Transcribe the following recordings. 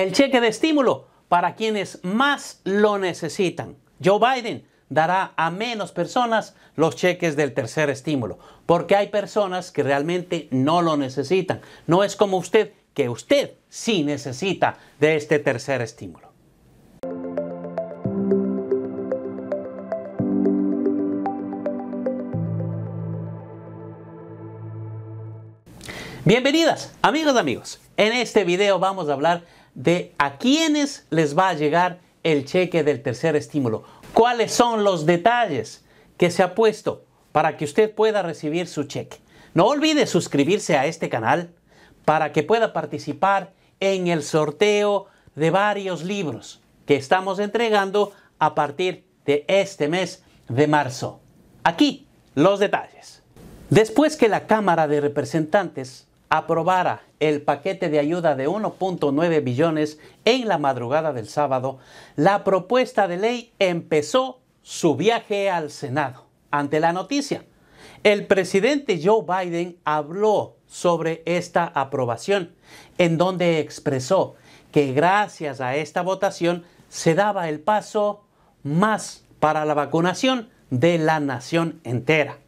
El cheque de estímulo para quienes más lo necesitan. Joe Biden dará a menos personas los cheques del tercer estímulo, porque hay personas que realmente no lo necesitan. No es como usted, que usted sí necesita de este tercer estímulo. Bienvenidas, amigos, amigos. En este video vamos a hablar de a quiénes les va a llegar el cheque del tercer estímulo. ¿Cuáles son los detalles que se ha puesto para que usted pueda recibir su cheque? No olvide suscribirse a este canal para que pueda participar en el sorteo de varios libros que estamos entregando a partir de este mes de marzo. Aquí los detalles. Después que la Cámara de Representantes aprobara el paquete de ayuda de 1.9 billones en la madrugada del sábado, la propuesta de ley empezó su viaje al Senado. Ante la noticia, el presidente Joe Biden habló sobre esta aprobación, en donde expresó que gracias a esta votación se daba el paso más para la vacunación de la nación entera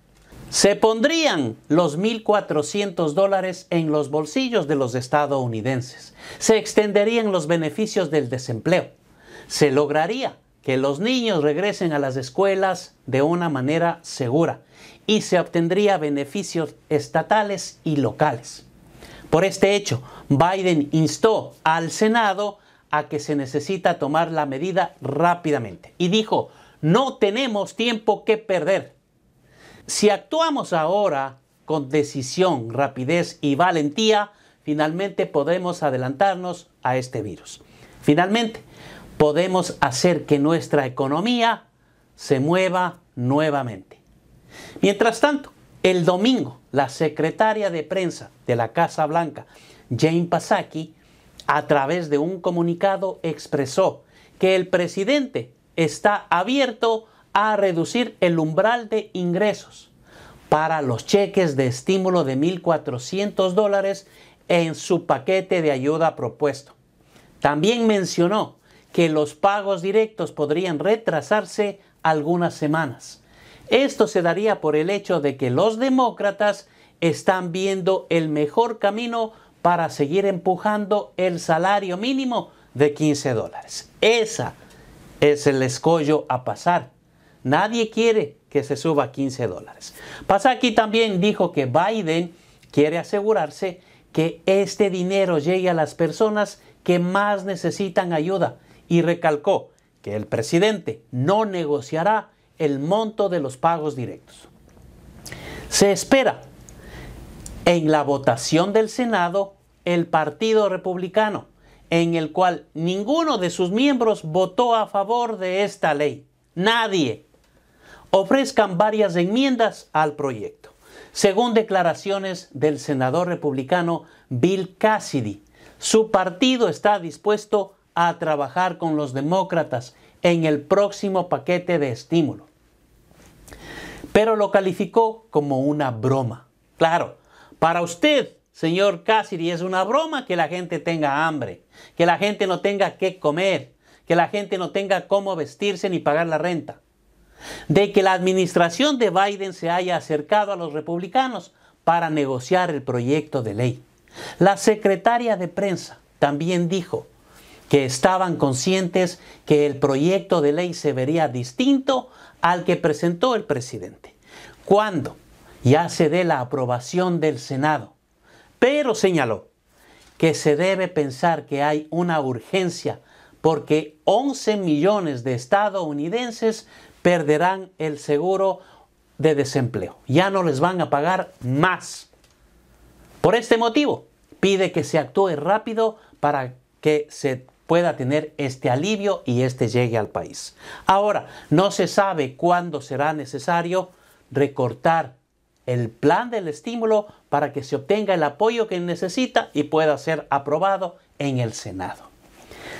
se pondrían los 1.400 dólares en los bolsillos de los estadounidenses. Se extenderían los beneficios del desempleo. Se lograría que los niños regresen a las escuelas de una manera segura y se obtendría beneficios estatales y locales. Por este hecho, Biden instó al Senado a que se necesita tomar la medida rápidamente y dijo, no tenemos tiempo que perder si actuamos ahora con decisión, rapidez y valentía, finalmente podemos adelantarnos a este virus. Finalmente, podemos hacer que nuestra economía se mueva nuevamente. Mientras tanto, el domingo, la secretaria de prensa de la Casa Blanca, Jane Psaki, a través de un comunicado expresó que el presidente está abierto a reducir el umbral de ingresos para los cheques de estímulo de 1.400 dólares en su paquete de ayuda propuesto. También mencionó que los pagos directos podrían retrasarse algunas semanas. Esto se daría por el hecho de que los demócratas están viendo el mejor camino para seguir empujando el salario mínimo de 15 dólares. Esa es el escollo a pasar. Nadie quiere que se suba 15 dólares. Pasaki también dijo que Biden quiere asegurarse que este dinero llegue a las personas que más necesitan ayuda y recalcó que el presidente no negociará el monto de los pagos directos. Se espera en la votación del Senado el Partido Republicano, en el cual ninguno de sus miembros votó a favor de esta ley. Nadie ofrezcan varias enmiendas al proyecto. Según declaraciones del senador republicano Bill Cassidy, su partido está dispuesto a trabajar con los demócratas en el próximo paquete de estímulo. Pero lo calificó como una broma. Claro, para usted, señor Cassidy, es una broma que la gente tenga hambre, que la gente no tenga qué comer, que la gente no tenga cómo vestirse ni pagar la renta de que la administración de Biden se haya acercado a los republicanos para negociar el proyecto de ley. La secretaria de prensa también dijo que estaban conscientes que el proyecto de ley se vería distinto al que presentó el presidente, cuando ya se dé la aprobación del Senado. Pero señaló que se debe pensar que hay una urgencia porque 11 millones de estadounidenses perderán el seguro de desempleo. Ya no les van a pagar más. Por este motivo, pide que se actúe rápido para que se pueda tener este alivio y este llegue al país. Ahora, no se sabe cuándo será necesario recortar el plan del estímulo para que se obtenga el apoyo que necesita y pueda ser aprobado en el Senado.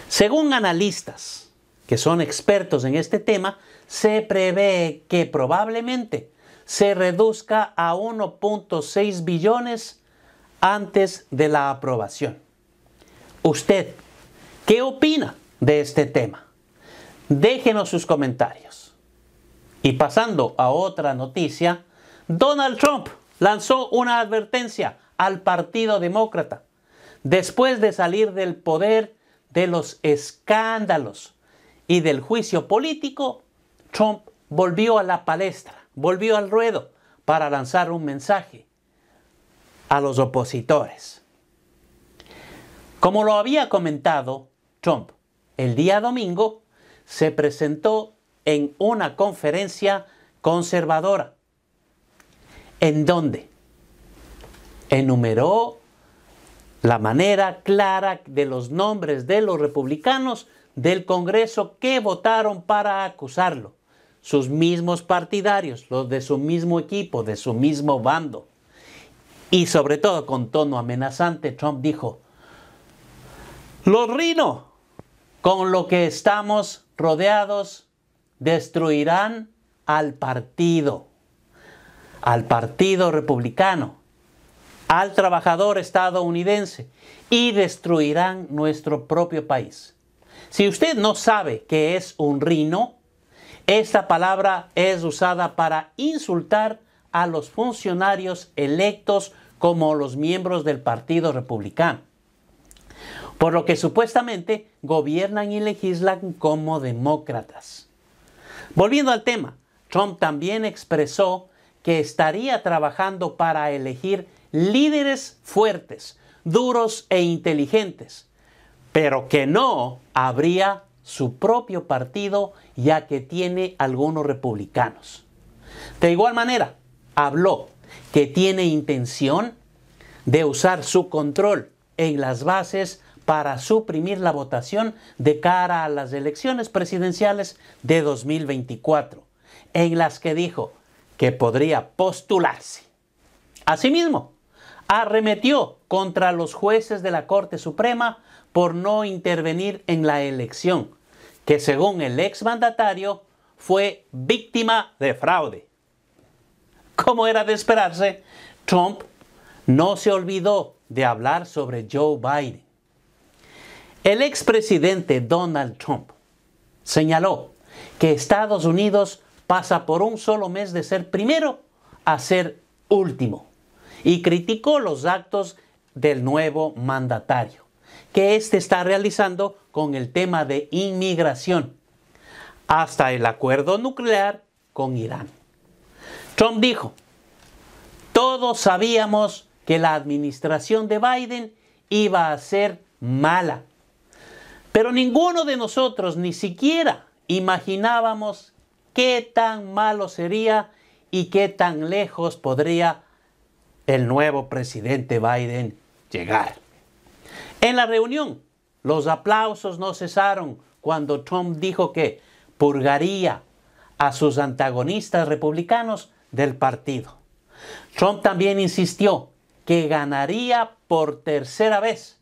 Según analistas, que son expertos en este tema, se prevé que probablemente se reduzca a 1.6 billones antes de la aprobación. ¿Usted qué opina de este tema? Déjenos sus comentarios. Y pasando a otra noticia, Donald Trump lanzó una advertencia al Partido Demócrata después de salir del poder de los escándalos y del juicio político, Trump volvió a la palestra, volvió al ruedo para lanzar un mensaje a los opositores. Como lo había comentado Trump, el día domingo se presentó en una conferencia conservadora, en donde enumeró la manera clara de los nombres de los republicanos del Congreso que votaron para acusarlo. Sus mismos partidarios, los de su mismo equipo, de su mismo bando. Y sobre todo con tono amenazante, Trump dijo, los rino con lo que estamos rodeados destruirán al partido, al partido republicano, al trabajador estadounidense y destruirán nuestro propio país. Si usted no sabe qué es un rino, esta palabra es usada para insultar a los funcionarios electos como los miembros del Partido Republicano, por lo que supuestamente gobiernan y legislan como demócratas. Volviendo al tema, Trump también expresó que estaría trabajando para elegir líderes fuertes, duros e inteligentes, pero que no habría su propio partido ya que tiene algunos republicanos. De igual manera, habló que tiene intención de usar su control en las bases para suprimir la votación de cara a las elecciones presidenciales de 2024, en las que dijo que podría postularse. Asimismo, arremetió contra los jueces de la Corte Suprema por no intervenir en la elección, que según el exmandatario fue víctima de fraude. Como era de esperarse, Trump no se olvidó de hablar sobre Joe Biden. El expresidente Donald Trump señaló que Estados Unidos pasa por un solo mes de ser primero a ser último y criticó los actos del nuevo mandatario que éste está realizando con el tema de inmigración, hasta el acuerdo nuclear con Irán. Trump dijo, todos sabíamos que la administración de Biden iba a ser mala, pero ninguno de nosotros ni siquiera imaginábamos qué tan malo sería y qué tan lejos podría el nuevo presidente Biden llegar. En la reunión, los aplausos no cesaron cuando Trump dijo que purgaría a sus antagonistas republicanos del partido. Trump también insistió que ganaría por tercera vez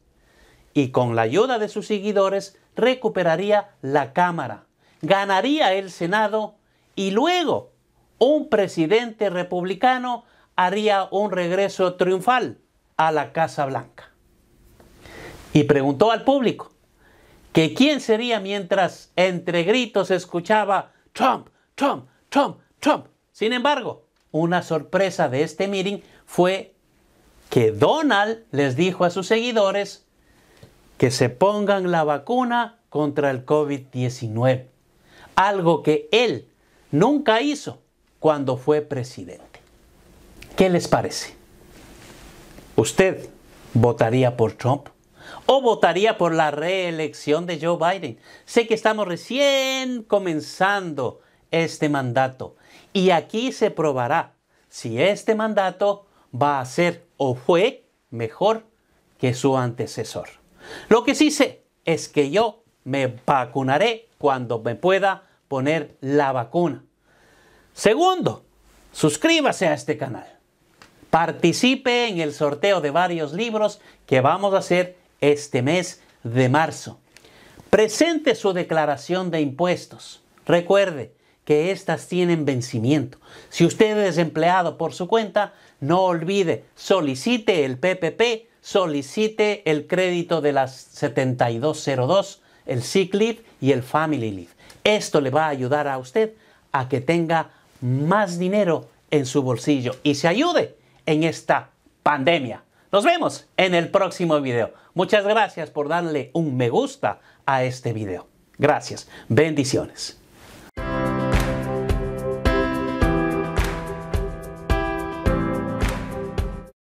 y con la ayuda de sus seguidores recuperaría la Cámara, ganaría el Senado y luego un presidente republicano haría un regreso triunfal a la Casa Blanca. Y preguntó al público que quién sería mientras entre gritos escuchaba Trump, Trump, Trump, Trump. Sin embargo, una sorpresa de este meeting fue que Donald les dijo a sus seguidores que se pongan la vacuna contra el COVID-19, algo que él nunca hizo cuando fue presidente. ¿Qué les parece? ¿Usted votaría por Trump? ¿O votaría por la reelección de Joe Biden? Sé que estamos recién comenzando este mandato y aquí se probará si este mandato va a ser o fue mejor que su antecesor. Lo que sí sé es que yo me vacunaré cuando me pueda poner la vacuna. Segundo, suscríbase a este canal. Participe en el sorteo de varios libros que vamos a hacer este mes de marzo. Presente su declaración de impuestos. Recuerde que éstas tienen vencimiento. Si usted es empleado por su cuenta, no olvide, solicite el PPP, solicite el crédito de las 7202, el Sick y el Family Leave. Esto le va a ayudar a usted a que tenga más dinero en su bolsillo y se ayude en esta pandemia. Nos vemos en el próximo video. Muchas gracias por darle un me gusta a este video. Gracias. Bendiciones.